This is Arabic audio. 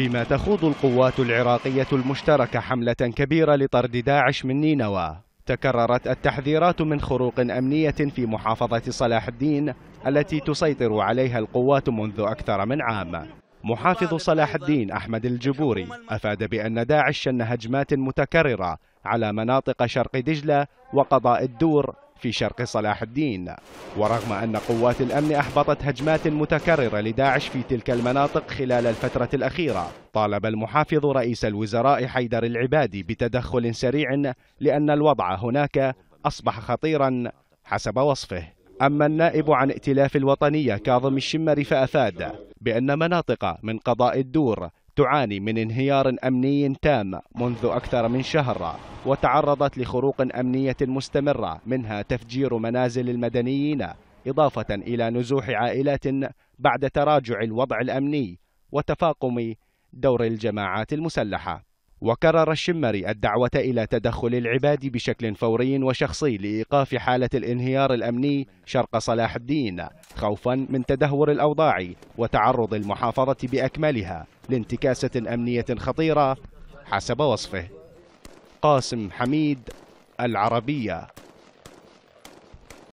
فيما تخوض القوات العراقية المشتركة حملة كبيرة لطرد داعش من نينوى تكررت التحذيرات من خروق أمنية في محافظة صلاح الدين التي تسيطر عليها القوات منذ أكثر من عام محافظ صلاح الدين أحمد الجبوري أفاد بأن داعش شن هجمات متكررة على مناطق شرق دجلة وقضاء الدور في شرق صلاح الدين ورغم أن قوات الأمن أحبطت هجمات متكررة لداعش في تلك المناطق خلال الفترة الأخيرة طالب المحافظ رئيس الوزراء حيدر العبادي بتدخل سريع لأن الوضع هناك أصبح خطيرا حسب وصفه أما النائب عن ائتلاف الوطنية كاظم الشمري فأفاد بأن مناطق من قضاء الدور تعاني من انهيار أمني تام منذ أكثر من شهر وتعرضت لخروق أمنية مستمرة منها تفجير منازل المدنيين إضافة إلى نزوح عائلات بعد تراجع الوضع الأمني وتفاقم دور الجماعات المسلحة وكرر الشمري الدعوة إلى تدخل العباد بشكل فوري وشخصي لإيقاف حالة الانهيار الأمني شرق صلاح الدين خوفا من تدهور الأوضاع وتعرض المحافظة بأكملها لانتكاسة أمنية خطيرة حسب وصفه قاسم حميد العربية